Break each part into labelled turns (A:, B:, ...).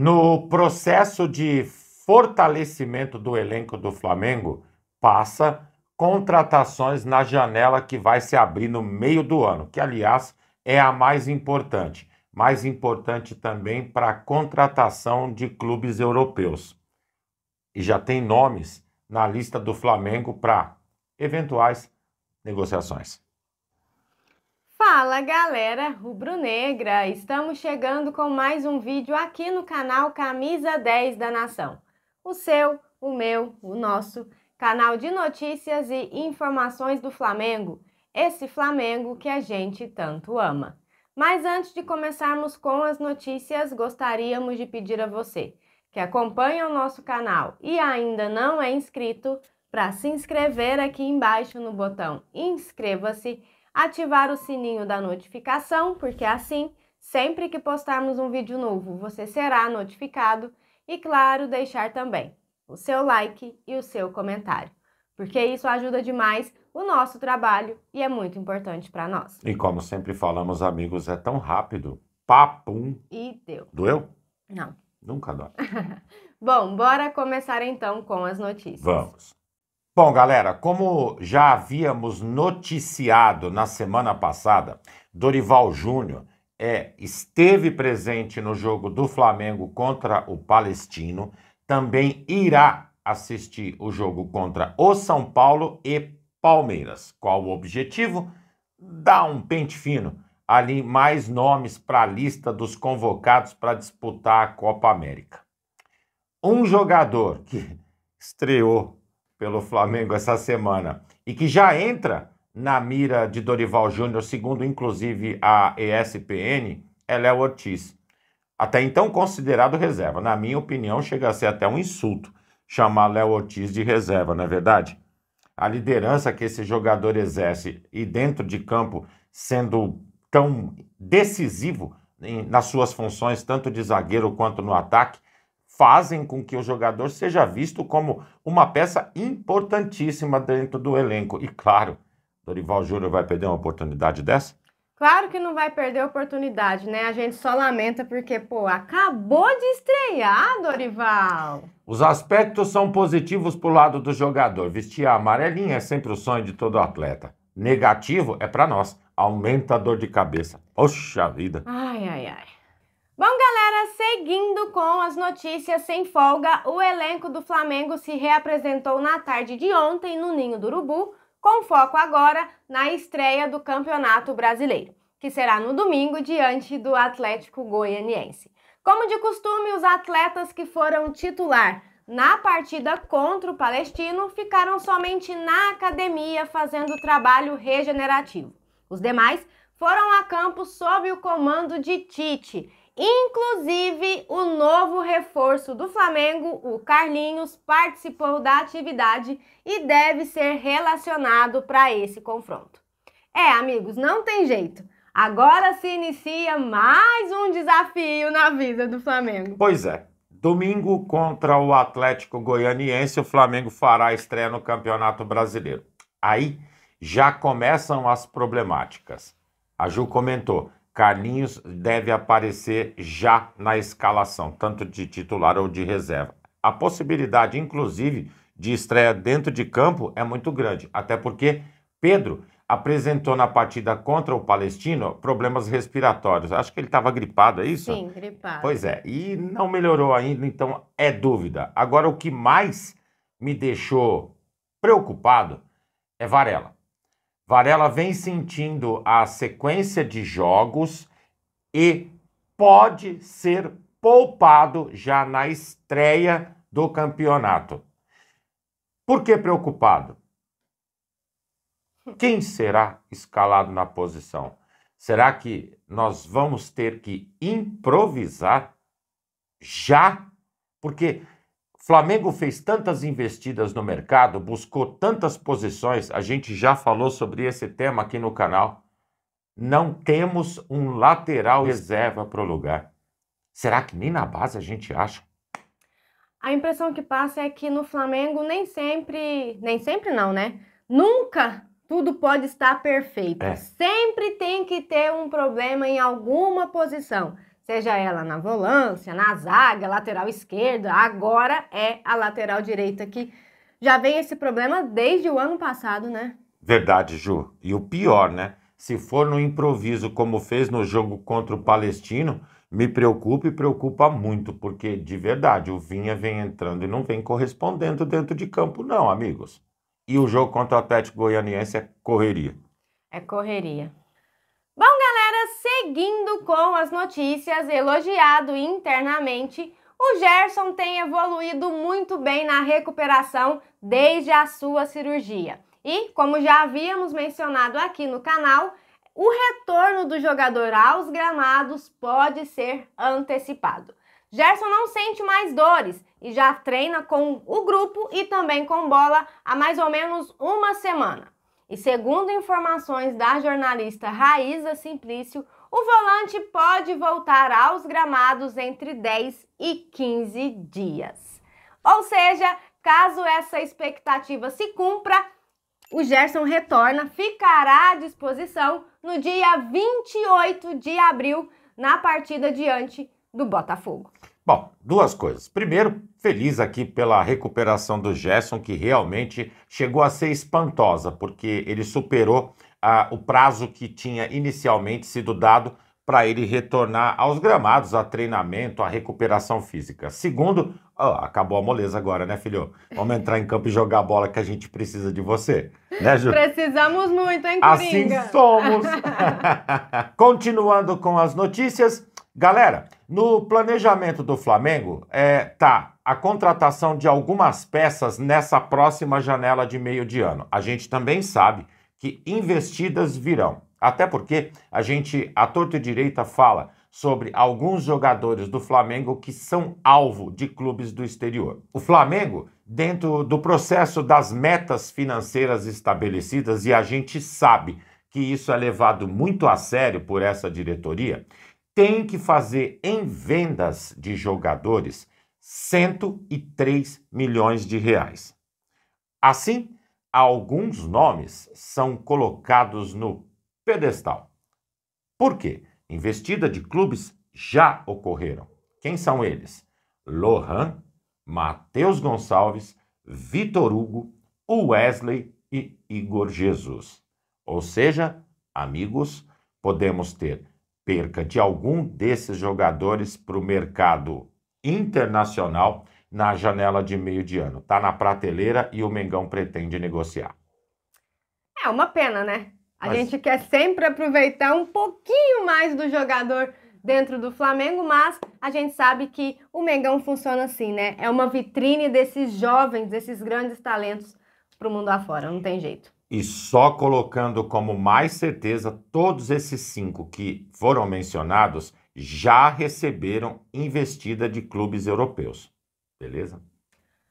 A: no processo de fortalecimento do elenco do Flamengo passa contratações na janela que vai se abrir no meio do ano, que aliás é a mais importante, mais importante também para a contratação de clubes europeus. E já tem nomes na lista do Flamengo para eventuais negociações.
B: Fala galera rubro-negra! Estamos chegando com mais um vídeo aqui no canal Camisa 10 da Nação. O seu, o meu, o nosso canal de notícias e informações do Flamengo. Esse Flamengo que a gente tanto ama. Mas antes de começarmos com as notícias, gostaríamos de pedir a você que acompanha o nosso canal e ainda não é inscrito para se inscrever aqui embaixo no botão inscreva-se ativar o sininho da notificação, porque é assim, sempre que postarmos um vídeo novo, você será notificado e, claro, deixar também o seu like e o seu comentário, porque isso ajuda demais o nosso trabalho e é muito importante para nós. E como
A: sempre falamos, amigos, é tão rápido. Papum. E deu. Doeu? Não. Nunca dói.
B: Bom, bora começar então com as notícias. Vamos.
A: Bom, galera, como já havíamos noticiado na semana passada, Dorival Júnior é, esteve presente no jogo do Flamengo contra o Palestino, também irá assistir o jogo contra o São Paulo e Palmeiras. Qual o objetivo? Dar um pente fino ali mais nomes para a lista dos convocados para disputar a Copa América. Um jogador que estreou pelo Flamengo essa semana e que já entra na mira de Dorival Júnior, segundo inclusive a ESPN, é Léo Ortiz. Até então considerado reserva. Na minha opinião, chega a ser até um insulto chamar Léo Ortiz de reserva, não é verdade? A liderança que esse jogador exerce e dentro de campo sendo tão decisivo em, nas suas funções, tanto de zagueiro quanto no ataque, fazem com que o jogador seja visto como uma peça importantíssima dentro do elenco. E claro, Dorival Júnior vai perder uma oportunidade dessa?
B: Claro que não vai perder a oportunidade, né? A gente só lamenta porque, pô, acabou de estrear, Dorival.
A: Os aspectos são positivos pro lado do jogador. Vestir a amarelinha é sempre o sonho de todo atleta. Negativo é para nós, aumenta a dor de cabeça. Poxa vida.
B: Ai, ai, ai. Bom, galera, seguindo com as notícias sem folga, o elenco do Flamengo se reapresentou na tarde de ontem no Ninho do Urubu, com foco agora na estreia do Campeonato Brasileiro, que será no domingo diante do Atlético Goianiense. Como de costume, os atletas que foram titular na partida contra o Palestino ficaram somente na academia fazendo trabalho regenerativo. Os demais foram a campo sob o comando de Tite Inclusive, o novo reforço do Flamengo, o Carlinhos, participou da atividade e deve ser relacionado para esse confronto. É, amigos, não tem jeito. Agora se inicia mais um desafio na vida do Flamengo.
A: Pois é. Domingo contra o Atlético Goianiense, o Flamengo fará a estreia no Campeonato Brasileiro. Aí já começam as problemáticas. A Ju comentou Carlinhos deve aparecer já na escalação, tanto de titular ou de reserva. A possibilidade, inclusive, de estreia dentro de campo é muito grande, até porque Pedro apresentou na partida contra o Palestino problemas respiratórios. Acho que ele estava gripado, é isso? Sim,
B: gripado. Pois é,
A: e não melhorou ainda, então é dúvida. Agora, o que mais me deixou preocupado é Varela. Varela vem sentindo a sequência de jogos e pode ser poupado já na estreia do campeonato. Por que preocupado? Quem será escalado na posição? Será que nós vamos ter que improvisar já? Porque Flamengo fez tantas investidas no mercado, buscou tantas posições, a gente já falou sobre esse tema aqui no canal. Não temos um lateral reserva para o lugar. Será que nem na base a gente acha?
B: A impressão que passa é que no Flamengo nem sempre, nem sempre não, né? Nunca tudo pode estar perfeito. É. Sempre tem que ter um problema em alguma posição seja ela na volância, na zaga, lateral esquerda, agora é a lateral direita que já vem esse problema desde o ano passado, né?
A: Verdade, Ju. E o pior, né? Se for no improviso como fez no jogo contra o Palestino, me preocupa e preocupa muito, porque de verdade o Vinha vem entrando e não vem correspondendo dentro de campo, não, amigos. E o jogo contra o Atlético Goianiense é correria.
B: É correria seguindo com as notícias, elogiado internamente, o Gerson tem evoluído muito bem na recuperação desde a sua cirurgia. E, como já havíamos mencionado aqui no canal, o retorno do jogador aos gramados pode ser antecipado. Gerson não sente mais dores e já treina com o grupo e também com bola há mais ou menos uma semana. E segundo informações da jornalista Raíza Simplício, o volante pode voltar aos gramados entre 10 e 15 dias. Ou seja, caso essa expectativa se cumpra, o Gerson retorna, ficará à disposição no dia 28 de abril na partida diante do Botafogo.
A: Bom, duas coisas. Primeiro, feliz aqui pela recuperação do Gerson, que realmente chegou a ser espantosa, porque ele superou o prazo que tinha inicialmente sido dado para ele retornar aos gramados, a treinamento, a recuperação física. Segundo, oh, acabou a moleza agora, né, filho? Vamos entrar em campo e jogar a bola que a gente precisa de você. Né, Ju?
B: Precisamos muito, hein, assim Coringa? Assim somos!
A: Continuando com as notícias, galera, no planejamento do Flamengo, é, tá a contratação de algumas peças nessa próxima janela de meio de ano. A gente também sabe que investidas virão. Até porque a gente, à torta e direita, fala sobre alguns jogadores do Flamengo que são alvo de clubes do exterior. O Flamengo, dentro do processo das metas financeiras estabelecidas, e a gente sabe que isso é levado muito a sério por essa diretoria, tem que fazer em vendas de jogadores 103 milhões de reais. Assim, alguns nomes são colocados no pedestal. Por quê? Investida de clubes já ocorreram. Quem são eles? Lohan, Matheus Gonçalves, Vitor Hugo, Wesley e Igor Jesus. Ou seja, amigos, podemos ter perca de algum desses jogadores para o mercado internacional na janela de meio de ano. Está na prateleira e o Mengão pretende negociar.
B: É uma pena, né? A mas... gente quer sempre aproveitar um pouquinho mais do jogador dentro do Flamengo, mas a gente sabe que o Mengão funciona assim, né? É uma vitrine desses jovens, desses grandes talentos para o mundo afora, não tem jeito.
A: E só colocando como mais certeza, todos esses cinco que foram mencionados já receberam investida de clubes europeus. Beleza?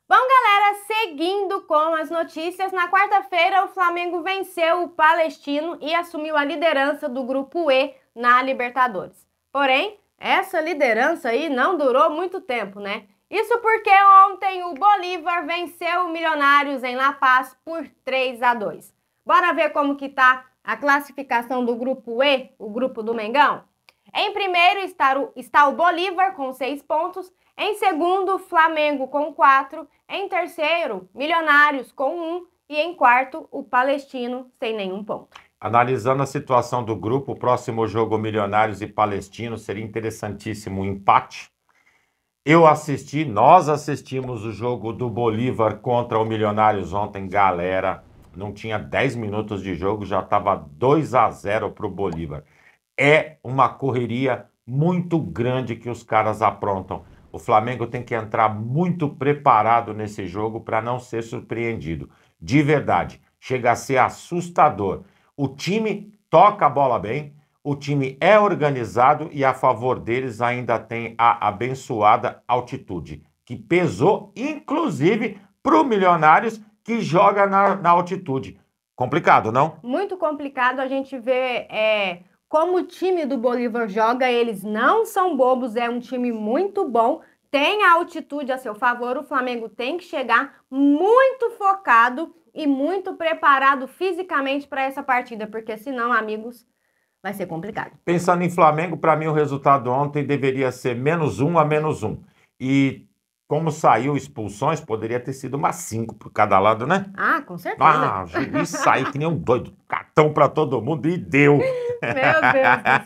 B: Bom, galera, seguindo com as notícias, na quarta-feira o Flamengo venceu o Palestino e assumiu a liderança do grupo E na Libertadores. Porém, essa liderança aí não durou muito tempo, né? Isso porque ontem o Bolívar venceu o Milionários em La Paz por 3 a 2. Bora ver como que tá a classificação do grupo E, o grupo do Mengão? Em primeiro está o, está o Bolívar com 6 pontos em segundo, Flamengo com 4. Em terceiro, Milionários com 1. Um. E em quarto, o Palestino sem nenhum ponto.
A: Analisando a situação do grupo, o próximo jogo Milionários e Palestino seria interessantíssimo um empate. Eu assisti, nós assistimos o jogo do Bolívar contra o Milionários ontem, galera. Não tinha 10 minutos de jogo, já estava 2 a 0 para o Bolívar. É uma correria muito grande que os caras aprontam. O Flamengo tem que entrar muito preparado nesse jogo para não ser surpreendido. De verdade, chega a ser assustador. O time toca a bola bem, o time é organizado e a favor deles ainda tem a abençoada altitude, que pesou inclusive para o Milionários que joga na, na altitude. Complicado, não?
B: Muito complicado a gente ver é, como o time do Bolívar joga, eles não são bobos, é um time muito bom, tem a altitude a seu favor. O Flamengo tem que chegar muito focado e muito preparado fisicamente para essa partida, porque senão, amigos, vai ser complicado.
A: Pensando em Flamengo, para mim o resultado ontem deveria ser menos um a menos um. E como saiu expulsões, poderia ter sido umas cinco por cada lado, né?
B: Ah, com certeza. Ah, o juiz
A: saiu que nem um doido. Cartão para todo mundo e deu. Meu Deus do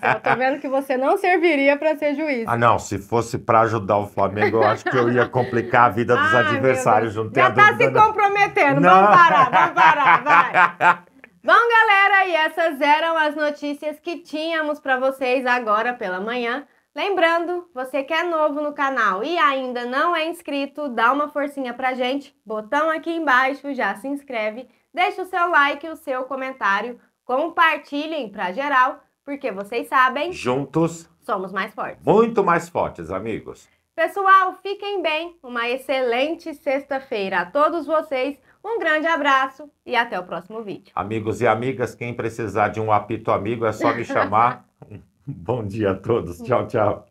A: céu, tô tá
B: vendo que você não serviria para ser juiz. Ah,
A: não, se fosse para ajudar o Flamengo, eu acho que eu ia complicar a vida dos ah, adversários. Não Já tá se
B: comprometendo, não. vamos parar, vamos parar,
A: vai.
B: Bom, galera, e essas eram as notícias que tínhamos para vocês agora pela manhã. Lembrando, você que é novo no canal e ainda não é inscrito, dá uma forcinha pra gente, botão aqui embaixo, já se inscreve, deixa o seu like, o seu comentário, compartilhem pra geral, porque vocês sabem...
A: Juntos...
B: Somos mais fortes.
A: Muito mais fortes, amigos.
B: Pessoal, fiquem bem, uma excelente sexta-feira a todos vocês, um grande abraço e até o próximo vídeo.
A: Amigos e amigas, quem precisar de um apito amigo é só me chamar... Bom dia a todos. Tchau, tchau.